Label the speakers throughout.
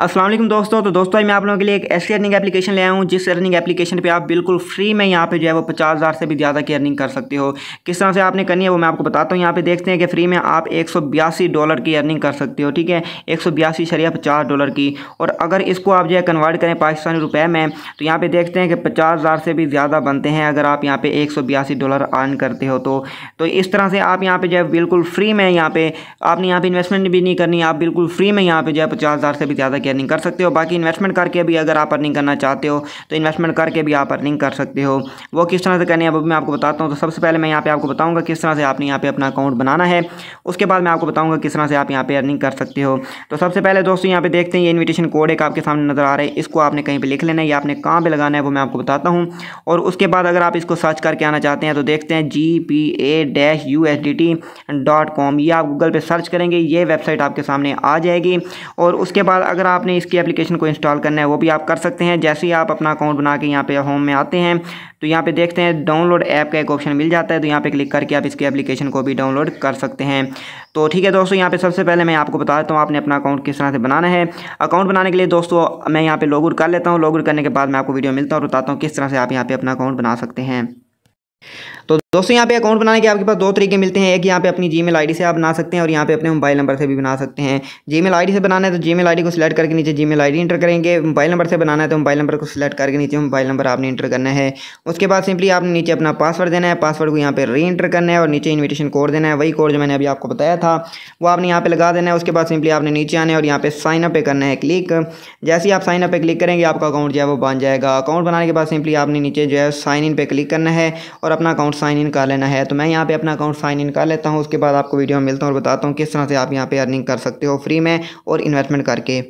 Speaker 1: असल दोस्तों तो दोस्तों मैं आप लोगों के लिए एक ऐसी अर्निंग एप्लीकेशन ले आया हूँ जिस अर्निंग एप्लीकेशन पे आप बिल्कुल फ्री में यहाँ पे जो है वो पचास हज़ार से भी ज़्यादा की अर्निंग कर सकते हो किस तरह से आपने करनी है वो मैं आपको बताता हूँ यहाँ पे देखते हैं कि फ्री में आप एक डॉलर की अर्निंग कर सकते हो ठीक है एक सौ पचास डॉलर की और अगर इसको आप जो है कन्वर्ट करें पाकिस्तानी रुपये में तो यहाँ पर देखते हैं कि पचास से भी ज़्यादा बनते हैं अगर आप यहाँ पर एक डॉलर अर्न करते हो तो, तो इस तरह से आप यहाँ पर जो है बिल्कुल फ्री में यहाँ पर आपने यहाँ पर इन्वेस्टमेंट भी नहीं करनी आप बिल्कुल फ्री में यहाँ पर जो है पचास से भी ज़्यादा करके अर्निंग कर सकते हो बाकी इन्वेस्टमेंट करके भी अगर आप अर्निंग करना चाहते हो तो इन्वेस्टमेंट करके भी आप अर्निंग कर सकते हो वो किस तरह से करनी है अब मैं आपको बताता हूँ तो सबसे पहले मैं यहाँ पे आपको बताऊँगा किस तरह से आपने यहाँ पे अपना अकाउंट बनाना है उसके बाद मैं आपको बताऊँगा किस तरह से आप यहाँ पे अर्निंग कर सकते हो तो सबसे पहले दोस्तों यहाँ पे देखते हैं ये इन्विटेशन कोड एक आपके सामने नज़र आ रहा है इसको आपने कहीं पर लिख लेना है या आपने कहाँ पर लगाना है वो मैं आपको बताता हूँ और उसके बाद अगर आप इसको सर्च करके आना चाहते हैं तो देखते हैं G P A dash U S D T dot com ये आप गूगल पर सर्च करेंगे ये वेबसाइट आपके सामने आ जाएगी और उसके बाद अगर आप आपने इसकी एप्लीकेशन को इंस्टॉल करना है वो भी आप कर सकते हैं जैसे ही आप अपना अकाउंट बना के यहाँ पे होम में आते हैं तो यहाँ पे देखते हैं डाउनलोड ऐप का एक ऑप्शन मिल जाता है तो यहाँ पे क्लिक करके आप इसकी एप्लीकेशन को भी डाउनलोड कर सकते हैं तो ठीक है दोस्तों यहाँ पे सबसे पहले मैं आपको बता देता हूँ आपने अपना अकाउंट किस तरह से बनाना है अकाउंट बनाने के लिए दोस्तों मैं यहाँ पे लॉग कर लेता हूँ लॉग करने के बाद मैं आपको वीडियो मिलता हूँ और बताता हूँ किस तरह से आप यहाँ पे अपना अकाउंट बना सकते हैं तो दोस्तों यहाँ पे अकाउंट बनाने के आपके पास दो तरीके मिलते हैं एक यहाँ पे अपनी जीमेल आईडी से आप बना सकते हैं और यहाँ पे अपने मोबाइल नंबर से भी बना सकते हैं जीमेल आईडी से बनाना है तो जीमेल आईडी को सिलेक्ट करके नीचे जीमेल आईडी एंटर करेंगे मोबाइल नंबर से बनाना है तो मोबाइल नंबर को सिलेक्ट करके नीचे मोबाइल नंबर आपने इंटर करना है उसके बाद सिंपली आपने नीचे अपना पासवर्ड देना है पासवर्ड को यहाँ पर री एंटर करना है और नीचे इन्विटेशन कोड देना है वही कोड जो मैंने अभी आपको बताया था वो आपने यहाँ पर लगा देना है उसके बाद सिंपली आपने नीचे आना है और यहाँ पर साइन अप पे करना है क्लिक जैसे ही आप साइन अप क्लिक करेंगे आपका अकाउंट जो है वो बन जाएगा अकाउंट बनाने के बाद सिंपली आपने नीचे जो है साइन इन पे क्लिक करना है और अपना अकाउंट साइन साइन इन कर लेना है तो मैं यहाँ पे अपना अकाउंट साइन इन कर लेता हूँ उसके बाद आपको वीडियो मिलता हूँ और बताता हूँ किस तरह से आप यहाँ पे अर्निंग कर सकते हो फ्री में और इन्वेस्टमेंट करके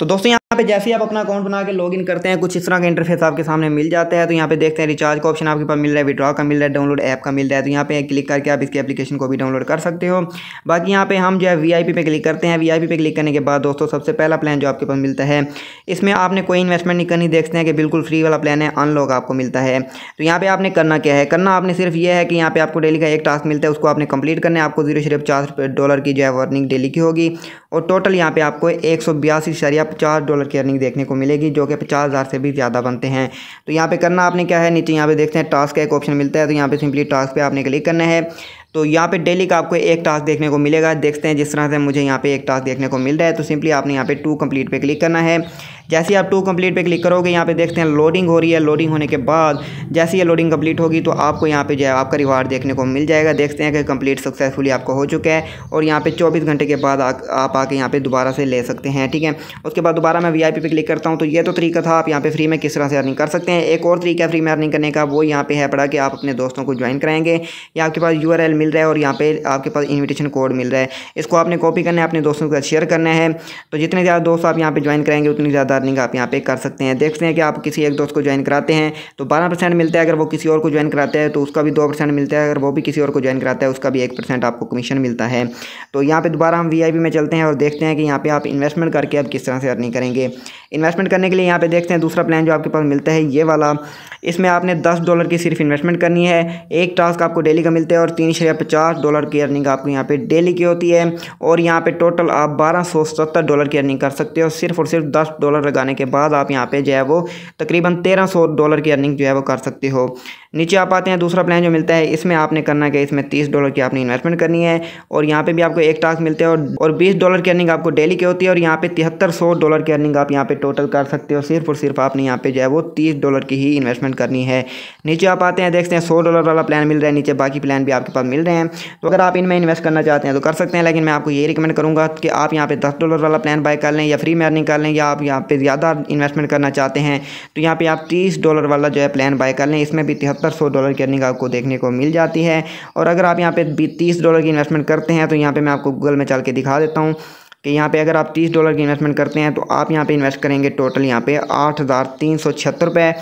Speaker 1: तो दोस्तों यहाँ पे जैसे ही आप अपना अकाउंट बना के लॉग इन करते हैं कुछ इस तरह का इंटरफेस आपके सामने मिल जाता है तो यहाँ पे देखते हैं रिचार्ज का ऑप्शन आपके पास मिल रहा है विड्रॉ का मिल रहा है डाउनलोड ऐप का मिल रहा है तो यहाँ पे क्लिक करके आप इसकी एप्लीकेशन को भी डाउनलोड कर सकते हो बाकी यहाँ पे हम जो है वी पे क्लिक करते हैं वी पे क्लिक करने के बाद दोस्तों सबसे पहला प्लान जो आपके पास मिलता है इसमें आपने कोई इन्वेस्टमेंट नहीं करनी देखते हैं कि बिल्कुल फ्री वाला प्लान है अनलॉक आपको मिलता है तो यहाँ पे आपने करना क्या है करना आपने सिर्फ ये है कि यहाँ पे आपको डेली का एक टास्क मिलता है उसको आपने कंप्लीट करना है आपको जीरो सिर्फ चार डॉलर की जो है वर्निंग डेली की होगी और टोटल यहाँ पे आपको एक सौ बयासी शरिया पचास डॉलर डॉलर की अर्निंग देखने को मिलेगी जो कि पचास हज़ार से भी ज़्यादा बनते हैं तो यहाँ पे करना आपने क्या है नीचे यहाँ पे देखते हैं टास्क का एक ऑप्शन मिलता है तो यहाँ पे सिंपली टास्क पे आपने क्लिक करना है तो यहाँ पे डेली का आपको एक टास्क देखने को मिलेगा देखते हैं जिस तरह से मुझे यहाँ पे एक टास्क देखने को मिल रहा है तो सिंपली आपने यहाँ पे टू कंप्लीट पे क्लिक करना है जैसे आप टू कंप्लीट पे क्लिक करोगे यहाँ पे देखते हैं लोडिंग हो रही है लोडिंग होने के बाद जैसे ये लोडिंग कंप्लीट होगी तो आपको यहाँ पे जो है आपका रिवार्ड देखने को मिल जाएगा देखते हैं कि कंप्लीट सक्सेसफुली आपको हो चुका है और यहाँ पे 24 घंटे के बाद आ, आप आके यहाँ पे दोबारा से ले सकते हैं ठीक है उसके बाद दोबारा मैं वी पे क्लिक करता हूँ तो ये तो तरीका था आप यहाँ पे फ्री में किस तरह से अर्निंग कर सकते हैं एक और तरीका फ्री में अर्निंग करने का वो यहाँ पर है पड़ा कि आप अपने दोस्तों को ज्वाइन कराएंगे या आपके पास यू मिल रहा है और यहाँ पर आपके पास इन्विटेशन कोड मिल रहा है इसको आपने कॉपी करना है अपने दोस्तों के साथ शेयर करना है तो जितने ज़्यादा दोस्त आप यहाँ पर ज्वाइन करेंगे उतनी ज़्यादा ज़्यादा अर्निंग आप यहाँ पे कर सकते हैं देखते हैं कि आप किसी एक दोस्त को ज्वाइन कराते हैं तो बारह परसेंट मिलता है अगर वो किसी और को ज्वाइन कराते हैं तो उसका भी दो परसेंट मिलता है अगर वो भी किसी और को ज्वाइन कराता है उसका भी एक परसेंट आपको कमीशन मिलता है तो यहाँ पर दोबारा हम वी में चलते हैं और देखते हैं कि यहाँ पर आप इन्वेस्टमेंट करके आप किस तरह से अर्निंग करेंगे इन्वेस्टमेंट करने के लिए यहाँ पे देखते हैं दूसरा प्लान जो आपके पास मिलता है ये वाला इसमें आपने दस डॉलर की सिर्फ इन्वेस्टमेंट करनी है एक टास्क आपको डेली का मिलता है और तीन शरिया पचास डॉलर की अर्निंग आपको यहाँ पे डेली की होती है और यहाँ पे टोटल आप बारह सौ सत्तर डॉलर की अर्निंग कर सकते हो सिर्फ और सिर्फ दस डॉलर लगाने के बाद आप यहाँ पे जो है वो तकरीबन तेरह सौ डॉलर की अर्निंग जो है वो कर सकते हो नीचे आप आते हैं दूसरा प्लान जो मिलता है इसमें आपने करना क्या इसमें तीस डॉलर की आपने इन्वेस्टमेंट करनी है और यहाँ पे भी आपको एक टास्क मिलता है और और बीस डॉलर की अर्निंग आपको डेली की होती है और यहाँ पे तिहत्तर सौ डॉलर की अर्निंग आप यहाँ पे टोटल कर सकते हो सिर्फ और सिर्फ आपने यहाँ पे जो है वो तीस डॉलर की ही इन्वेस्टमेंट करनी है नीचे आप आते हैं देखते हैं सौ डॉलर वाला प्लान मिल रहा है नीचे बाकी प्लान भी आपके पास मिल रहे हैं तो अगर आप इनमें इन्वेस्ट करना चाहते हैं तो कर सकते हैं लेकिन मैं आपको ये रिकमेंड करूँगा कि आप यहाँ पे दस डॉलर वाला प्लान बाय कर लें या फ्री में अर्निंग कर लें या आप यहाँ पे ज़्यादा इन्वेस्टमेंट करना चाहते हैं तो यहाँ पर आप तीस डॉलर वाला जो है प्लान बाय कर लें इसमें भी तिहत्तर सत्तर सौ डॉलर की अर्निंग आपको देखने को मिल जाती है और अगर आप यहाँ पे तीस डॉलर की इन्वेस्टमेंट करते हैं तो यहाँ पे मैं आपको गूगल में चल के दिखा देता हूँ कि यहाँ पे अगर आप तीस डॉलर की इन्वेस्टमेंट करते हैं तो आप यहाँ पे इन्वेस्ट करेंगे टोटल यहाँ पे आठ हज़ार तीन सौ छिहत्तर रुपये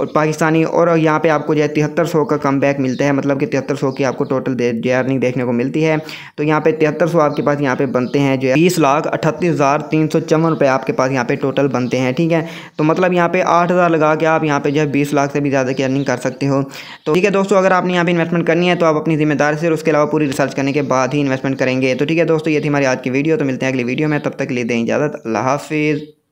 Speaker 1: और पाकिस्तानी और यहाँ पे आपको जो है तिहत्तर सौ का कम बैक मिलता है मतलब कि तिहत्तर सौ की आपको टोटल जो अर्निंग देखने को मिलती है तो यहाँ पे तिहत्तर सौ आपके पास यहाँ पे बनते हैं जो है बीस लाख अठतीस हज़ार तीन सौ चौवन रुपये आपके पास यहाँ पे टोटल बनते हैं ठीक है तो मतलब यहाँ पे आठ हज़ार लगा के आप यहाँ पे जो है बीस लाख से भी ज़्यादा की अर्निंग कर सकते हो तो ठीक है दोस्तों अगर आपने यहाँ पर इन्वेस्टमेंट करनी है तो आप अपनी जिम्मेदारी से उसके अलावा पूरी रिसर्च करने के बाद ही इन्वेस्टमेंट करेंगे तो ठीक है दोस्तों ये थी हमारी आज की वीडियो तो मिलते हैं अगली वीडियो में तब तक ले दें इजाज़त अल्लाह हाफिज़